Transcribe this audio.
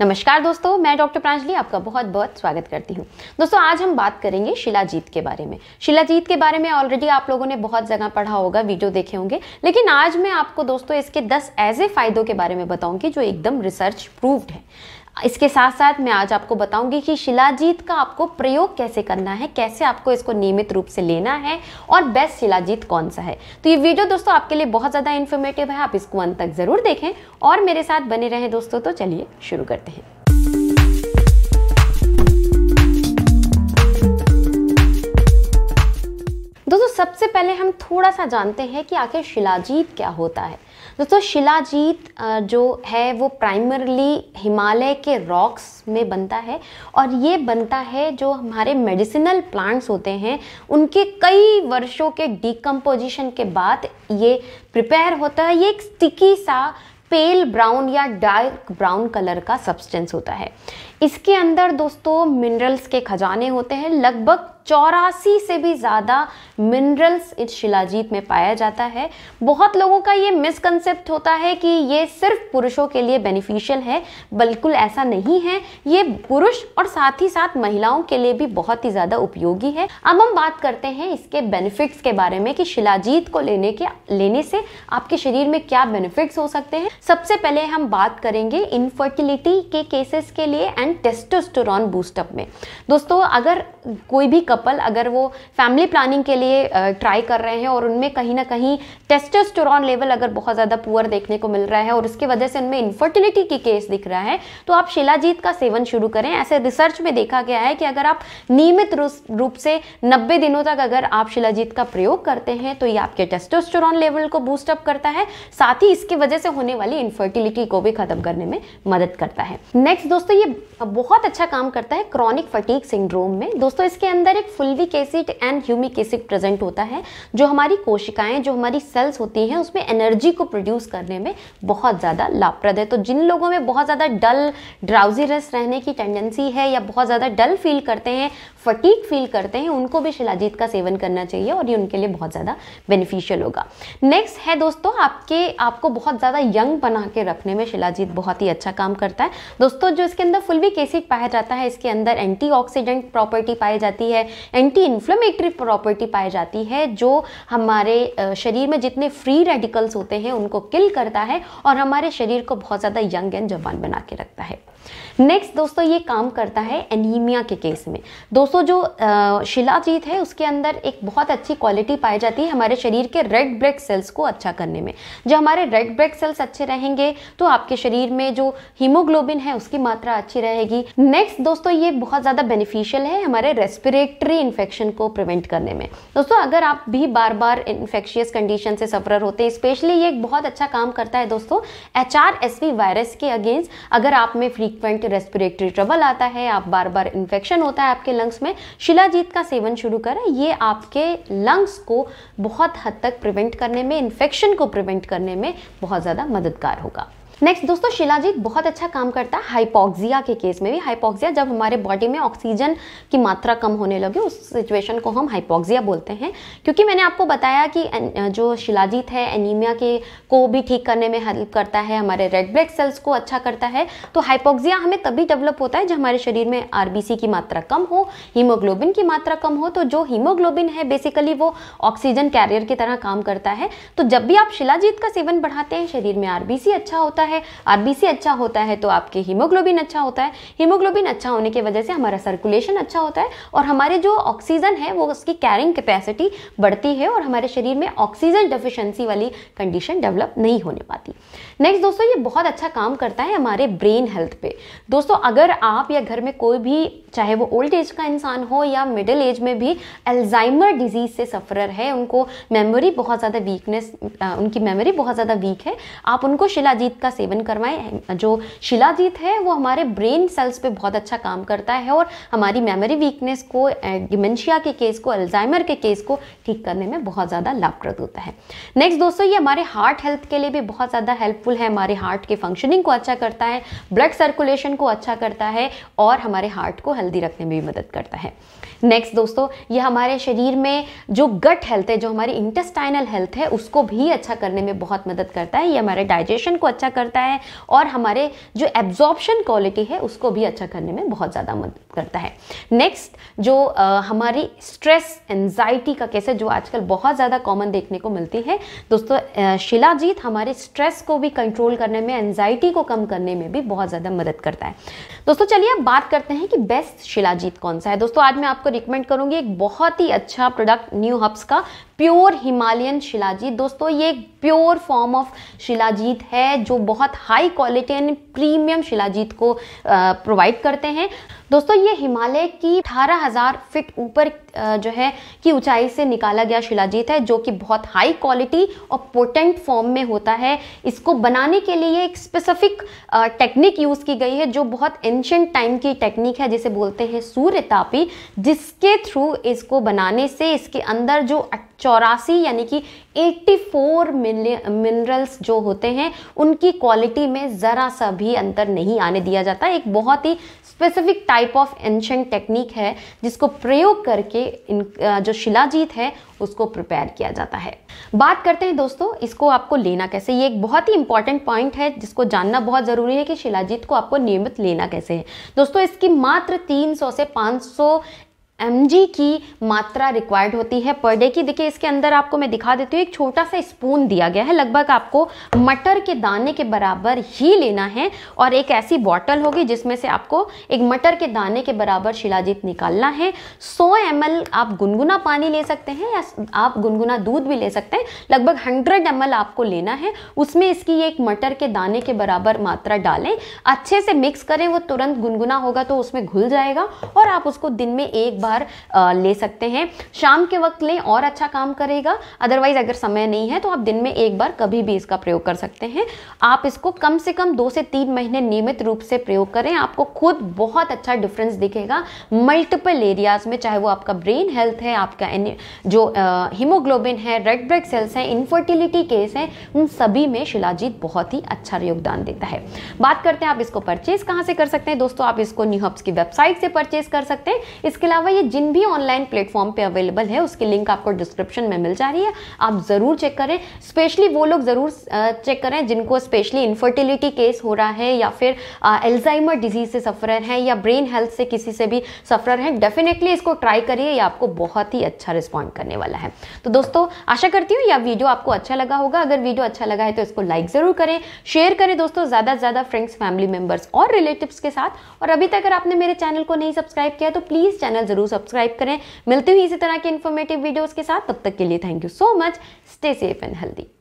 नमस्कार दोस्तों मैं डॉक्टर प्रांजलि आपका बहुत बहुत स्वागत करती हूँ दोस्तों आज हम बात करेंगे शिलाजीत के बारे में शिलाजीत के बारे में ऑलरेडी आप लोगों ने बहुत जगह पढ़ा होगा वीडियो देखे होंगे लेकिन आज मैं आपको दोस्तों इसके दस ऐसे फायदों के बारे में बताऊंगी जो एकदम रिसर्च प्रूव्ड है इसके साथ साथ मैं आज आपको बताऊंगी कि शिलाजीत का आपको प्रयोग कैसे करना है कैसे आपको इसको नियमित रूप से लेना है और बेस्ट शिलाजीत कौन सा है तो ये वीडियो दोस्तों आपके लिए बहुत ज़्यादा इन्फॉर्मेटिव है आप इसको अंत तक ज़रूर देखें और मेरे साथ बने रहें दोस्तों तो चलिए शुरू करते हैं दोस्तों सबसे पहले हम थोड़ा सा जानते हैं कि आखिर शिलाजीत क्या होता है दोस्तों शिलाजीत जो है वो प्राइमरली हिमालय के रॉक्स में बनता है और ये बनता है जो हमारे मेडिसिनल प्लांट्स होते हैं उनके कई वर्षों के डिकम्पोजिशन के बाद ये प्रिपेयर होता है ये एक स्टिकी सा पेल ब्राउन या डार्क ब्राउन कलर का सब्सटेंस होता है इसके अंदर दोस्तों मिनरल्स के खजाने होते हैं लगभग चौरासी से भी ज़्यादा मिनरल्स इस शिलाजीत में पाया जाता है बहुत लोगों का ये मिसकनसेप्ट होता है कि ये सिर्फ पुरुषों के लिए बेनिफिशियल है बिल्कुल ऐसा नहीं है ये पुरुष और साथ ही साथ महिलाओं के लिए भी बहुत ही ज़्यादा उपयोगी है अब हम बात करते हैं इसके बेनिफिट्स के बारे में कि शिलाजीत को लेने के लेने से आपके शरीर में क्या बेनिफिट्स हो सकते हैं सबसे पहले हम बात करेंगे इनफर्टिलिटी के केसेस के लिए एंड टेस्टोस्टोरॉन बूस्टअप में दोस्तों अगर कोई भी कपल अगर वो फैमिली प्लानिंग के लिए ट्राई कर रहे हैं और उनमें कहीं ना कहीं टेस्टोस्टेरोन लेवल अगर बहुत ज़्यादा पुअर देखने को मिल रहा है और उसकी वजह से उनमें इन्फर्टिलिटी की केस दिख रहा है तो आप शिलाजीत का सेवन शुरू करें ऐसे रिसर्च में देखा गया है कि अगर आप नियमित रूप से नब्बे दिनों तक अगर आप शिलाजीत का प्रयोग करते हैं तो ये आपके टेस्टोस्टेरॉन लेवल को बूस्टअप करता है साथ ही इसकी वजह से होने वाली इन्फर्टिलिटी को भी खत्म करने में मदद करता है नेक्स्ट दोस्तों ये बहुत अच्छा काम करता है क्रॉनिक फटीक सिंड्रोम में दोस्तों दोस्तों इसके अंदर एक fulvic acid and humic acid present होता है जो हमारी कोशिकाएं जो हमारी सेल्स होती हैं उसमें एनर्जी को प्रोड्यूस करने में बहुत ज़्यादा लाभप्रद है तो जिन लोगों में बहुत ज़्यादा डल ड्राउजीनेस रहने की टेंडेंसी है या बहुत ज़्यादा डल फील करते हैं फटीक फील करते हैं उनको भी शिलाजीत का सेवन करना चाहिए और ये उनके लिए बहुत ज़्यादा बेनिफिशियल होगा नेक्स्ट है दोस्तों आपके आपको बहुत ज़्यादा यंग बना के रखने में शिलाजीत बहुत ही अच्छा काम करता है दोस्तों जो इसके अंदर फुलविक एसिड पाया जाता है इसके अंदर एंटी प्रॉपर्टी पाई जाती है एंटी इन्फ्लेमेटरी प्रॉपर्टी पाई जाती है जो हमारे शरीर में जितने फ्री रेडिकल्स होते हैं उनको किल करता है और हमारे शरीर को बहुत ज़्यादा यंग एंड जवान बना के रखता है नेक्स्ट दोस्तों ये काम करता है एनीमिया के केस में दोस्तों जो शिलाजीत है उसके अंदर एक बहुत अच्छी क्वालिटी पाई जाती है हमारे शरीर के रेड ब्लड सेल्स को अच्छा करने में जब हमारे रेड ब्लड सेल्स अच्छे रहेंगे तो आपके शरीर में जो हीमोग्लोबिन है उसकी मात्रा अच्छी रहेगी नेक्स्ट दोस्तों ये बहुत ज़्यादा बेनिफिशियल है हमारे रेस्पिरेटरी इन्फेक्शन को प्रिवेंट करने में दोस्तों अगर आप भी बार बार इन्फेक्शियस कंडीशन से सफर होते हैं स्पेशली ये एक बहुत अच्छा काम करता है दोस्तों एच वायरस के अगेंस्ट अगर आप में फ्री फ्रीक्वेंट रेस्पिरेटरी ट्रबल आता है आप बार बार इन्फेक्शन होता है आपके लंग्स में शिलाजीत का सेवन शुरू करें ये आपके लंग्स को बहुत हद तक प्रिवेंट करने में इन्फेक्शन को प्रिवेंट करने में बहुत ज़्यादा मददगार होगा नेक्स्ट दोस्तों शिलाजीत बहुत अच्छा काम करता है हाइपोक्सिया के केस में भी हाइपोक्सिया जब हमारे बॉडी में ऑक्सीजन की मात्रा कम होने लगे उस सिचुएशन को हम हाइपोक्सिया बोलते हैं क्योंकि मैंने आपको बताया कि जो शिलाजीत है एनीमिया के को भी ठीक करने में हेल्प करता है हमारे रेड ब्लड सेल्स को अच्छा करता है तो हाइपोक्सिया हमें तभी डेवलप होता है जब हमारे शरीर में आर की मात्रा कम हो हीमोग्लोबिन की मात्रा कम हो तो जो हीमोग्लोबिन है बेसिकली वो ऑक्सीजन कैरियर की तरह काम करता है तो जब भी आप शिलाजीत का सेवन बढ़ाते हैं शरीर में आर अच्छा होता है होता है आर अच्छा होता है तो आपके हीमोग्लोबिन अच्छा होता है हीमोग्लोबिन अच्छा होने की वजह से हमारा सर्कुलेशन अच्छा होता है और हमारे जो ऑक्सीजन है वो उसकी कैरिंग कैपेसिटी बढ़ती है और हमारे शरीर में ऑक्सीजन डेफिशिएंसी वाली कंडीशन डेवलप नहीं होने पाती नेक्स्ट दोस्तों ये बहुत अच्छा काम करता है हमारे ब्रेन हेल्थ पे दोस्तों अगर आप या घर में कोई भी चाहे वो ओल्ड एज का इंसान हो या मिडिल एज में भी एल्जाइमर डिजीज से सफरर है उनको मेमोरी बहुत ज़्यादा वीकनेस उनकी मेमोरी बहुत ज़्यादा वीक है आप उनको शिलाजीत का सेवन करवाएं जो शिलाजीत है वो हमारे ब्रेन सेल्स पे बहुत अच्छा काम करता है और हमारी मेमोरी वीकनेस को डिमेंशिया के केस को अल्जाइमर के केस को ठीक करने में बहुत ज़्यादा लाभप्रद होता है नेक्स्ट दोस्तों ये हमारे हार्ट हेल्थ के लिए भी बहुत ज़्यादा हेल्पफुल है हमारे हार्ट के फंक्शनिंग को अच्छा करता है ब्लड सर्कुलेशन को अच्छा करता है और हमारे हार्ट को हेल्दी रखने में भी मदद करता है नेक्स्ट दोस्तों ये हमारे शरीर में जो गट हेल्थ है जो हमारी इंटेस्टाइनल हेल्थ है उसको भी अच्छा करने में बहुत मदद करता है ये हमारे डाइजेशन को अच्छा कर करता है और हमारे जो एब्जॉर्बशन क्वालिटी है उसको भी अच्छा करने में बहुत ज़्यादा मदद करता है नेक्स्ट जो आ, हमारी स्ट्रेस एनजाइटी का केस है जो आजकल बहुत ज़्यादा कॉमन देखने को मिलती है दोस्तों शिलाजीत हमारे स्ट्रेस को भी कंट्रोल करने में एनजाइटी को कम करने में भी बहुत ज़्यादा मदद करता है दोस्तों चलिए अब बात करते हैं कि बेस्ट शिलाजीत कौन सा है दोस्तों आज मैं आपको रिकमेंड करूँगी एक बहुत ही अच्छा प्रोडक्ट न्यू हब्स का प्योर हिमालयन शिलाजीत दोस्तों ये एक प्योर फॉर्म ऑफ शिलाजीत है जो बहुत high quality and premium shilajit को प्रोवाइड करते हैं दोस्तों ये हिमालय की अठारह हजार फिट ऊपर जो है की ऊंचाई से निकाला गया शिलाजीत है जो कि बहुत हाई क्वालिटी और पोटेंट फॉर्म में होता है इसको बनाने के लिए एक स्पेसिफिक टेक्निक यूज़ की गई है जो बहुत एंशंट टाइम की टेक्निक है जिसे बोलते हैं सूर्य तापी जिसके थ्रू इसको बनाने से इसके अंदर जो चौरासी यानी कि 84 मिनरल्स जो होते हैं उनकी क्वालिटी में ज़रा सा भी अंतर नहीं आने दिया जाता एक बहुत ही specific type of ancient technique है जिसको प्रयोग करके इन जो शिलाजीत है उसको प्रिपेयर किया जाता है बात करते हैं दोस्तों इसको आपको लेना कैसे ये एक बहुत ही इंपॉर्टेंट पॉइंट है जिसको जानना बहुत ज़रूरी है कि शिलाजीत को आपको नियमित लेना कैसे है दोस्तों इसकी मात्र 300 से 500 एम की मात्रा रिक्वायर्ड होती है पर डे की देखिए इसके अंदर आपको मैं दिखा देती हूँ एक छोटा सा स्पून दिया गया है लगभग आपको मटर के दाने के बराबर ही लेना है और एक ऐसी बॉटल होगी जिसमें से आपको एक मटर के दाने के बराबर शिलाजीत निकालना है 100 एम आप गुनगुना पानी ले सकते हैं या आप गुनगुना दूध भी ले सकते हैं लगभग हंड्रेड एम आपको लेना है उसमें इसकी एक मटर के दाने के बराबर मात्रा डालें अच्छे से मिक्स करें वो तुरंत गुनगुना होगा तो उसमें घुल जाएगा और आप उसको दिन में एक बार ले सकते हैं शाम के वक्त लें और अच्छा काम करेगा अदरवाइज अगर समय नहीं है तो आप दिन में एक बार कभी भी इसका प्रयोग कर सकते हैं आप इसको कम से कम दो से तीन महीने नियमित रूप से प्रयोग करें आपको खुद बहुत अच्छा डिफरेंस दिखेगा मल्टीपल एरियाज में चाहे वो आपका ब्रेन हेल्थ है आपका जो हीमोग्लोबिन है रेड ब्लड सेल्स हैं इनफर्टिलिटी केस हैं उन सभी में शिलाजीत बहुत ही अच्छा योगदान देता है बात करते हैं आप इसको परचेज कहाँ से कर सकते हैं दोस्तों आप इसको न्यूहब्स की वेबसाइट से परचेज कर सकते हैं इसके अलावा ये जिन भी ऑनलाइन प्लेटफॉर्म पे अवेलेबल है उसकी लिंक आपको डिस्क्रिप्शन में मिल जा रही है आप ज़रूर चेक करें स्पेशली वो लोग ज़रूर चेक करें जिनको स्पेशली इन्फर्टिलिटी केस हो रहा है या फिर एल्जाइमर डिजीज से सफरर हैं या ब्रेन हेल्थ से किसी से भी सफरर हैं डेफिनेटली इसको ट्राई करिए ये आपको बहुत ही अच्छा रिस्पॉन्ड करने वाला है तो दोस्तों आशा करती हूँ यह वीडियो आपको अच्छा लगा होगा अगर वीडियो अच्छा लगा है तो इसको लाइक ज़रूर करें शेयर करें दोस्तों ज़्यादा से ज़्यादा फ्रेंड्स फैमिली मेंबर्स और रिलेटिव्स के साथ और अभी तक अगर आपने मेरे चैनल को नहीं सब्सक्राइब किया तो प्लीज़ चैनल ज़रूर जरूर सब्सक्राइब करें मिलती हुई इसी तरह के इन्फॉर्मेटिव वीडियोज़ के साथ तब तक के लिए thank you so much stay safe and healthy